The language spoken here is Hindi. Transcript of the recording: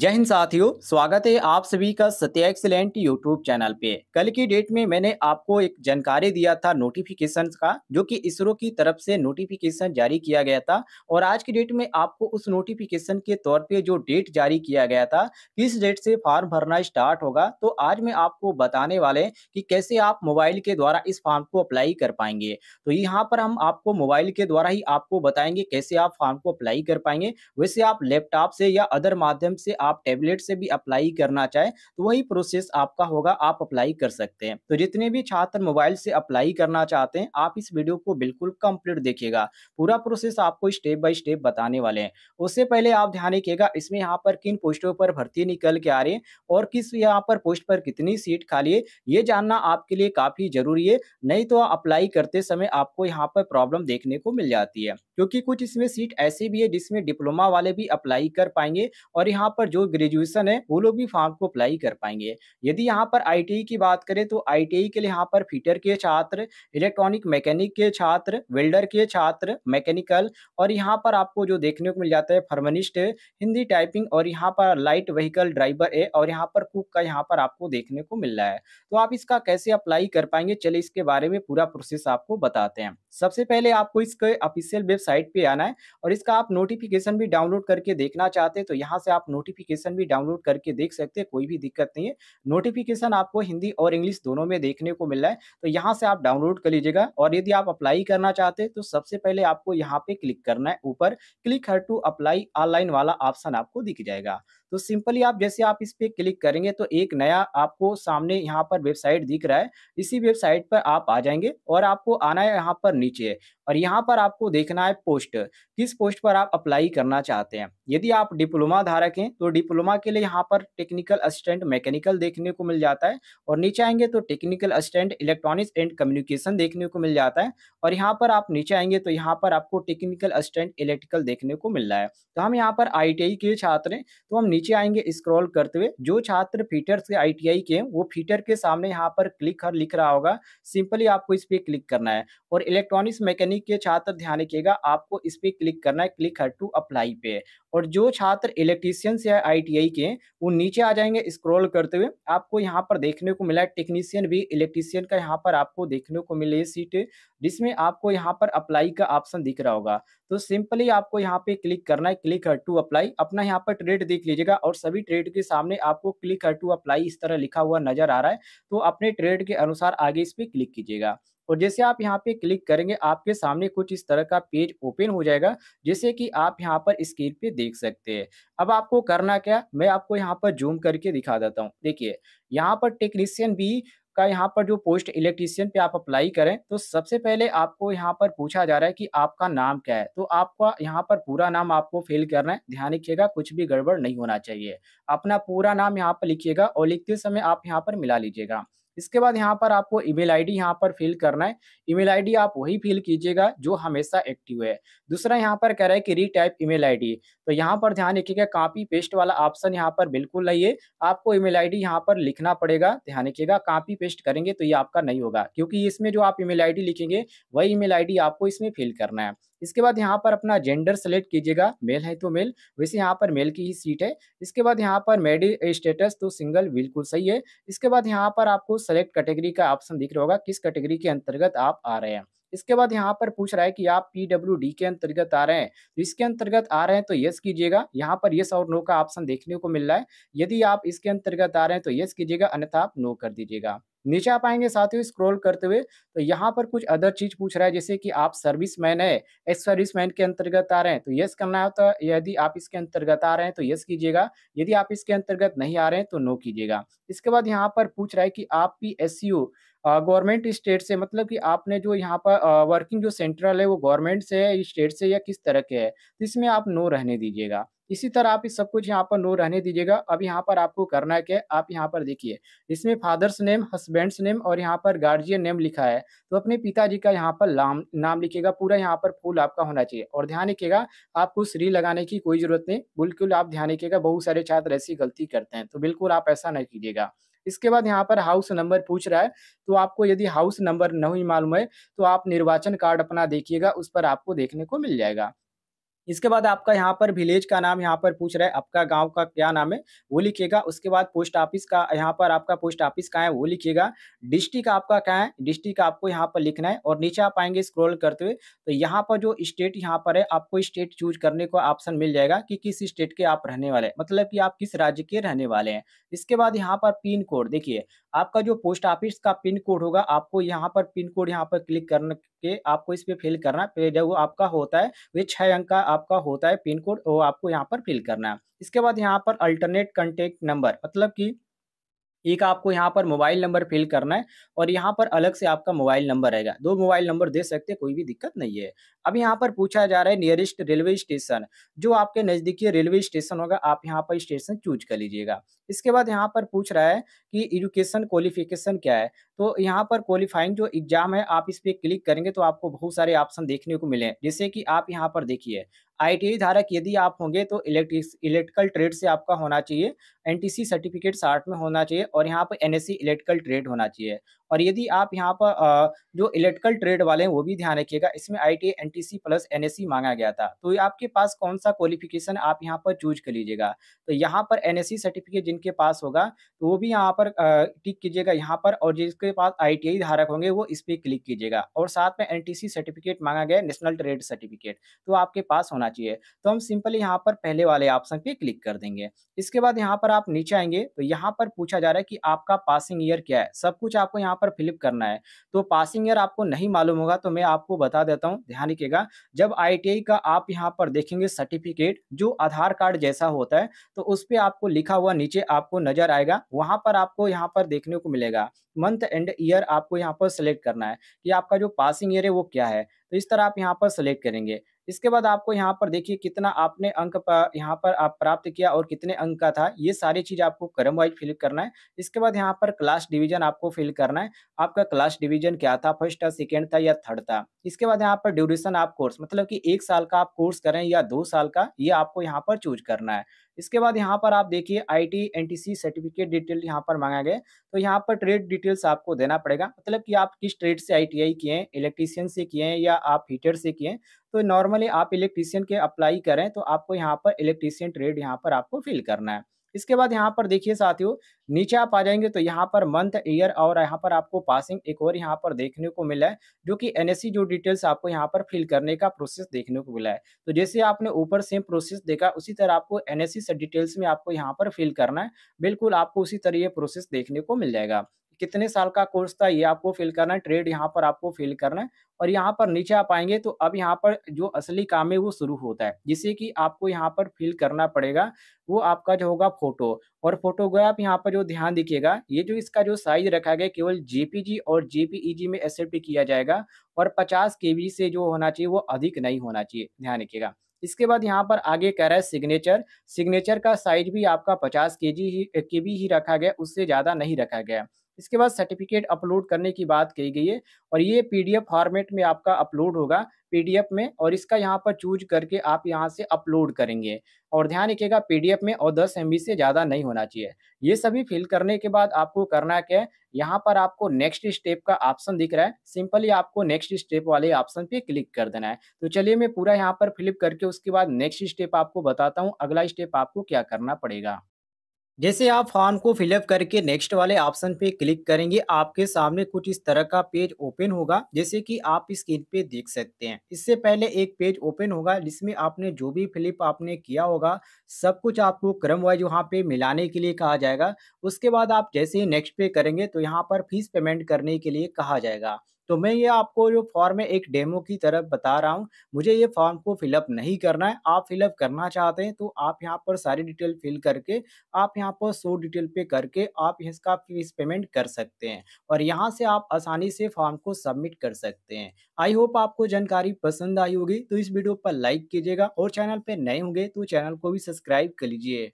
जय हिंद साथियों स्वागत है आप सभी का सत्या एक्सलेंट यूट्यूब चैनल पे कल की डेट में मैंने आपको एक जानकारी दिया था नोटिफिकेशन का जो कि इसरो की तरफ से नोटिफिकेशन जारी किया गया था और आज की डेट में आपको उस नोटिफिकेशन के तौर पे जो डेट जारी किया गया था किस डेट से फॉर्म भरना स्टार्ट होगा तो आज मैं आपको बताने वाले कि कैसे आप मोबाइल के द्वारा इस फॉर्म को अप्लाई कर पाएंगे तो यहाँ पर हम आपको मोबाइल के द्वारा ही आपको बताएंगे कैसे आप फॉर्म को अप्लाई कर पाएंगे वैसे आप लैपटॉप से या अदर माध्यम से आप टेबलेट से भी अप्लाई करना चाहे तो वही प्रोसेस आपका होगा आप अप्लाई कर सकते हैं तो जितने भी छात्र मोबाइल से अप्लाई करना चाहते हैं आप इस वीडियो को बिल्कुल कंप्लीट देखिएगा पूरा प्रोसेस आपको स्टेप बाय स्टेप बताने वाले हैं उससे पहले आप ध्यान रखिएगा इसमें यहाँ पर किन पोस्टों पर भर्ती निकल के आ रही है और किस यहाँ पर पोस्ट पर कितनी सीट खाली है ये जानना आपके लिए काफ़ी जरूरी है नहीं तो अप्लाई करते समय आपको यहाँ पर प्रॉब्लम देखने को मिल जाती है क्योंकि कुछ इसमें सीट ऐसी भी है जिसमें डिप्लोमा वाले भी अप्लाई कर पाएंगे और यहाँ पर जो ग्रेजुएशन है वो लोग भी फॉर्म को अप्लाई कर पाएंगे यदि यहाँ पर आई e की बात करें तो आई e के लिए यहाँ पर फीटर के छात्र इलेक्ट्रॉनिक मैकेनिक के छात्र वेल्डर के छात्र मैकेनिकल और यहाँ पर आपको जो देखने को मिल जाता है फर्मनिस्ट हिंदी टाइपिंग और यहाँ पर लाइट व्हीकल ड्राइवर है और यहाँ पर कुक का यहाँ पर आपको देखने को मिल रहा है तो आप इसका कैसे अप्लाई कर पाएंगे चलिए इसके बारे में पूरा प्रोसेस आपको बताते हैं सबसे पहले आपको इसके ऑफिशियल वेब साइट पे आना है और इसका आप नोटिफिकेशन भी डाउनलोड करके देखना चाहते हैं तो यहाँ से आप नोटिफिकेशन भी डाउनलोड करके देख सकते हैं कोई भी दिक्कत नहीं है नोटिफिकेशन आपको हिंदी और इंग्लिश दोनों में देखने को मिल रहा है तो यहाँ से आप डाउनलोड कर लीजिएगा और यदि आप अप्लाई करना चाहते हैं तो सबसे पहले आपको यहाँ पे क्लिक करना है ऊपर click here to apply online वाला ऑप्शन आपको दिख जाएगा तो सिंपली आप जैसे आप इस पर क्लिक करेंगे तो एक नया आपको सामने यहाँ पर वेबसाइट दिख रहा है इसी वेबसाइट पर आप आ जाएंगे और आपको आना है यहाँ पर नीचे और यहाँ पर आपको देखना है पोस्ट किस पोस्ट पर आप अप्लाई करना चाहते हैं यदि आप डिप्लोमा धारक हैं तो डिप्लोमा के लिए यहाँ पर टेक्निकल असिस्टेंट मैकेनिकल देखने को मिल जाता है और नीचे आएंगे तो technical assistant electronics and communication देखने को मिल जाता है और यहाँ पर आप नीचे आएंगे तो यहाँ पर आपको टेक्निकल असिस्टेंट इलेक्ट्रिकल देखने को मिल रहा है तो हम यहाँ पर आई के छात्र हैं तो हम नीचे आएंगे स्क्रॉल करते हुए जो छात्र फीटर से आईटीआई के हैं वो फीटर के सामने यहाँ पर क्लिक हर लिख रहा होगा सिंपली आपको इस पर क्लिक करना है और इलेक्ट्रॉनिक्स मैकेनिक के छात्र ध्यान रखिएगा आपको इस पर क्लिक करना है क्लिक हर टू अप्लाई पे और जो छात्र इलेक्ट्रीशियन से आईटीआई के वो नीचे आ जाएंगे स्क्रॉल करते हुए आपको यहाँ पर देखने को मिला है टेक्नीशियन भी इलेक्ट्रीशियन का यहाँ पर आपको देखने को मिले सीट जिसमें आपको यहाँ पर अप्लाई का ऑप्शन दिख रहा होगा तो सिंपली आपको यहाँ पे क्लिक करना है क्लिक हर टू अप्लाई अपना यहाँ पर ट्रेड देख लीजिएगा और सभी ट्रेड के सामने आपको क्लिक हर टू अप्लाई इस तरह लिखा हुआ नजर आ रहा है तो अपने ट्रेड के अनुसार आगे इस पर क्लिक कीजिएगा और जैसे आप यहाँ पे क्लिक करेंगे आपके सामने कुछ इस तरह का पेज ओपन हो जाएगा जैसे कि आप यहाँ पर स्क्रीन पे देख सकते हैं अब आपको करना क्या मैं आपको यहाँ पर जूम करके दिखा देता हूँ देखिए यहाँ पर टेक्नीशियन भी का यहाँ पर जो पोस्ट इलेक्ट्रीशियन पे आप अप्लाई करें तो सबसे पहले आपको यहाँ पर पूछा जा रहा है कि आपका नाम क्या है तो आपका यहाँ पर पूरा नाम आपको फिल करना है ध्यान रखिएगा कुछ भी गड़बड़ नहीं होना चाहिए अपना पूरा नाम यहाँ पर लिखिएगा और लिखते समय आप यहाँ पर मिला लीजिएगा इसके बाद यहाँ पर आपको ईमेल आईडी यहाँ पर फिल करना है ईमेल आईडी आप वही फिल कीजिएगा जो हमेशा एक्टिव है दूसरा यहाँ पर कह रहा है कि रीटाइप ईमेल आईडी तो यहाँ पर ध्यान रखिएगा कापी पेस्ट वाला ऑप्शन यहाँ पर बिल्कुल नहीं है आपको ईमेल आईडी यहाँ पर लिखना पड़ेगा ध्यान रखिएगा कापी पेस्ट करेंगे तो ये आपका नहीं होगा क्योंकि इसमें जो आप ईमेल डी लिखेंगे वही ईमेल डी आपको इसमें फिल करना है इसके बाद यहाँ पर अपना जेंडर सेलेक्ट कीजिएगा मेल है तो मेल वैसे यहाँ पर मेल की ही सीट है इसके बाद यहाँ पर मेडी स्टेटस तो सिंगल बिल्कुल सही है इसके बाद यहाँ पर आपको सेलेक्ट कैटेगरी का ऑप्शन दिख रहा होगा किस कैटेगरी के अंतर्गत आप आ रहे हैं इसके बाद यहाँ पर पूछ रहा है कि आप पीडब्ल्यू के अंतर्गत आ रहे हैं तो इसके अंतर्गत आ रहे हैं तो यस कीजिएगा यहाँ पर यस और नो का ऑप्शन देखने को मिल रहा है यदि आप इसके अंतर्गत आ रहे हैं तो यस कीजिएगा अन्यथा आप नो कर दीजिएगा नीचे आप आएंगे साथ ही स्क्रॉल करते हुए तो यहाँ पर कुछ अदर चीज पूछ रहा है जैसे कि आप सर्विस मैन है एक्स सर्विस मैन के अंतर्गत आ रहे हैं तो यस करना होता है तो यदि आप इसके अंतर्गत आ रहे हैं तो यस कीजिएगा यदि आप इसके अंतर्गत नहीं आ रहे हैं तो नो कीजिएगा इसके बाद यहाँ पर पूछ रहा है कि आप P S U government state से मतलब कि आपने जो यहाँ पर वर्किंग जो सेंट्रल है वो गवर्नमेंट से है स्टेट से या किस तरह के है तो इसमें आप नो रहने दीजिएगा इसी तरह आप इस सब कुछ यहाँ पर नो रहने दीजिएगा अब यहाँ पर आपको करना है क्या आप यहाँ पर देखिए इसमें फादर्स नेम हस्बैंड्स नेम और यहाँ पर गार्जियन नेम लिखा है तो अपने पिताजी का यहाँ पर नाम नाम लिखिएगा पूरा यहाँ पर फूल आपका होना चाहिए और ध्यान रखिएगा आपको श्री लगाने की कोई जरूरत नहीं बिल्कुल आप ध्यान रखिएगा बहुत सारे छात्र ऐसी गलती करते हैं तो बिल्कुल आप ऐसा नहीं कीजिएगा इसके बाद यहाँ पर हाउस नंबर पूछ रहा है तो आपको यदि हाउस नंबर नहीं मालूम है तो आप निर्वाचन कार्ड अपना देखिएगा उस पर आपको देखने को मिल जाएगा इसके बाद आपका यहाँ पर विलेज का नाम यहाँ पर पूछ रहा है आपका गांव का क्या नाम है वो लिखिएगा उसके बाद पोस्ट ऑफिस का यहाँ पर आपका पोस्ट ऑफिस कहाँ है वो लिखिएगा डिस्ट्रिक्ट आपका कहाँ है डिस्ट्रिक्ट आपको यहाँ पर लिखना है और नीचे आप आएंगे स्क्रॉल करते हुए तो यहाँ पर जो स्टेट यहाँ पर है आपको स्टेट चूज करने का ऑप्शन मिल जाएगा कि किस स्टेट के आप रहने वाले हैं मतलब कि आप किस राज्य के रहने वाले हैं इसके बाद यहाँ पर पिन कोड देखिए आपका जो पोस्ट ऑफिस का पिन कोड होगा आपको यहाँ पर पिन कोड यहाँ पर क्लिक करने के आपको इस पर फिल करना जब आपका होता है वे छः अंक का आपका होता है पिन कोड वो आपको यहाँ पर फिल करना है इसके बाद यहाँ पर अल्टरनेट कॉन्टेक्ट नंबर मतलब कि एक आपको यहाँ पर मोबाइल नंबर फिल करना है और यहाँ पर अलग से आपका मोबाइल नंबर रहेगा दो मोबाइल नंबर दे सकते हैं कोई भी दिक्कत नहीं है अब यहाँ पर पूछा जा रहा है नियरेस्ट रेलवे स्टेशन जो आपके नज़दीकी रेलवे स्टेशन होगा आप यहाँ पर स्टेशन चूज कर लीजिएगा इसके बाद यहाँ पर पूछ रहा है कि एजुकेशन क्वालिफिकेशन क्या है तो यहाँ पर क्वालिफाइंग जो एग्जाम है आप इस पर क्लिक करेंगे तो आपको बहुत सारे ऑप्शन देखने को मिले जैसे कि आप यहाँ पर देखिए आईटीआई e धारक यदि आप होंगे तो इलेक्ट्रिक इलेक्ट्रिकल ट्रेड से आपका होना चाहिए एनटीसी सर्टिफिकेट साठ में होना चाहिए और यहाँ पर एनएससी इलेक्ट्रिकल ट्रेड होना चाहिए और यदि आप यहाँ पर जो इलेक्ट्रिकल ट्रेड वाले हैं वो भी ध्यान रखिएगा इसमें I T N T C plus N S C मांगा गया था तो आपके पास कौन सा क्वालिफिकेशन आप यहाँ पर चूज कर लीजिएगा तो यहाँ पर एन एस सी सर्टिफिकेट जिनके पास होगा तो वो भी यहाँ पर टिक कीजिएगा यहाँ पर और जिसके पास आई टी आई धारक होंगे वो इस पर क्लिक कीजिएगा और साथ में एन टी सी सर्टिफिकेट मांगा गया नेशनल ट्रेड सर्टिफिकेट तो आपके पास होना चाहिए तो हम सिंपली यहाँ पर पहले वाले ऑप्शन पे क्लिक कर देंगे इसके बाद यहाँ पर आप नीचे आएंगे तो यहाँ पर पूछा जा रहा है कि आपका पासिंग ईयर क्या है सब कुछ आपको यहाँ पर फिलिप करना है तो पासिंग ईयर आपको नहीं मालूम होगा तो मैं आपको बता देता हूँ ध्यान रखिएगा जब आई का आप यहाँ पर देखेंगे सर्टिफिकेट जो आधार कार्ड जैसा होता है तो उस पर आपको लिखा हुआ नीचे आपको नजर आएगा वहाँ पर आपको यहाँ पर देखने को मिलेगा मंथ एंड ईयर आपको यहाँ पर सिलेक्ट करना है कि आपका जो पासिंग ईयर है वो क्या है तो इस तरह आप यहाँ पर सिलेक्ट करेंगे इसके बाद आपको यहाँ पर देखिए कितना आपने अंक यहाँ पर आप प्राप्त किया और कितने अंक का था ये सारी चीज आपको क्रम वाइज फिल करना है इसके बाद यहाँ पर क्लास डिवीजन आपको फिल करना है आपका क्लास डिवीजन क्या था फर्स्ट था सेकेंड था या थर्ड था इसके बाद यहाँ पर ड्यूरेशन आप कोर्स मतलब कि एक साल का आप कोर्स करें या दो साल का ये आपको यहाँ पर चूज करना है इसके बाद यहाँ पर आप देखिए I T N T C certificate detail यहाँ पर मांगा गया तो यहाँ पर ट्रेड डिटेल्स आपको देना पड़ेगा मतलब कि आप किस ट्रेड से आई टी आई किए हैं इलेक्ट्रीशियन से किए हैं या आप हीटर से किए हैं तो नॉर्मली आप इलेक्ट्रीशियन के अप्लाई करें तो आपको यहाँ पर इलेक्ट्रीशियन ट्रेड यहाँ पर आपको फिल करना है इसके बाद यहाँ पर देखिए साथियों नीचे आप आ जाएंगे तो यहाँ पर मंथ ईयर और यहाँ पर आपको पासिंग एक और यहाँ पर देखने को मिला है जो कि एनएससी जो डिटेल्स आपको यहाँ पर फिल करने का प्रोसेस देखने को मिला है तो जैसे आपने ऊपर सेम प्रोसेस देखा उसी तरह आपको एनएससी डिटेल्स में आपको यहाँ पर फिल करना है बिल्कुल आपको उसी तरह ये प्रोसेस देखने को मिल जाएगा कितने साल का कोर्स था ये आपको फिल करना है ट्रेड यहाँ पर आपको फिल करना है और यहाँ पर नीचे आप आएंगे तो अब यहाँ पर जो असली काम है वो शुरू होता है जिसे कि आपको यहाँ पर फिल करना पड़ेगा वो आपका जो होगा फोटो और फोटोग्राफ यहाँ पर जो ध्यान दिखेगा ये जो इसका जो साइज रखा गया केवल जेपीजी और जेपीईजी e में एक्सेप्ट किया जाएगा और के बी से जो होना चाहिए वो अधिक नहीं होना चाहिए ध्यान रखिएगा इसके बाद यहाँ पर आगे कह रहा है सिग्नेचर सिग्नेचर का साइज भी आपका 50 के जी ही के ही रखा गया उससे ज़्यादा नहीं रखा गया इसके बाद सर्टिफिकेट अपलोड करने की बात कही गई है और ये पीडीएफ फॉर्मेट में आपका अपलोड होगा पीडीएफ में और इसका यहाँ पर चूज करके आप यहाँ से अपलोड करेंगे और ध्यान रखिएगा पीडीएफ में और 10 एम से ज़्यादा नहीं होना चाहिए ये सभी फिल करने के बाद आपको करना क्या है यहाँ पर आपको नेक्स्ट स्टेप का ऑप्शन दिख रहा है सिंपली आपको नेक्स्ट स्टेप वाले ऑप्शन पे क्लिक कर देना है तो चलिए मैं पूरा यहाँ पर फिलिप करके उसके बाद नेक्स्ट स्टेप आपको बताता हूँ अगला स्टेप आपको क्या करना पड़ेगा जैसे आप फॉर्म को फिलअप करके नेक्स्ट वाले ऑप्शन पे क्लिक करेंगे आपके सामने कुछ इस तरह का पेज ओपन होगा जैसे कि आप स्क्रीन पे देख सकते हैं इससे पहले एक पेज ओपन होगा जिसमें आपने जो भी फिलिप आपने किया होगा सब कुछ आपको क्रम वाइज वहाँ पे मिलाने के लिए कहा जाएगा उसके बाद आप जैसे ही नेक्स्ट पे करेंगे तो यहाँ पर फीस पेमेंट करने के लिए कहा जाएगा तो मैं ये आपको जो फॉर्म है एक डेमो की तरफ बता रहा हूँ मुझे ये फॉर्म को फिलअप नहीं करना है आप फिलअप करना चाहते हैं तो आप यहाँ पर सारी डिटेल फिल करके आप यहाँ पर सो डिटेल पे करके आप इसका फीस पेमेंट कर सकते हैं और यहाँ से आप आसानी से फॉर्म को सबमिट कर सकते हैं आई होप आपको जानकारी पसंद आई होगी तो इस वीडियो पर लाइक कीजिएगा और चैनल पर नए होंगे तो चैनल को भी सब्सक्राइब कर लीजिए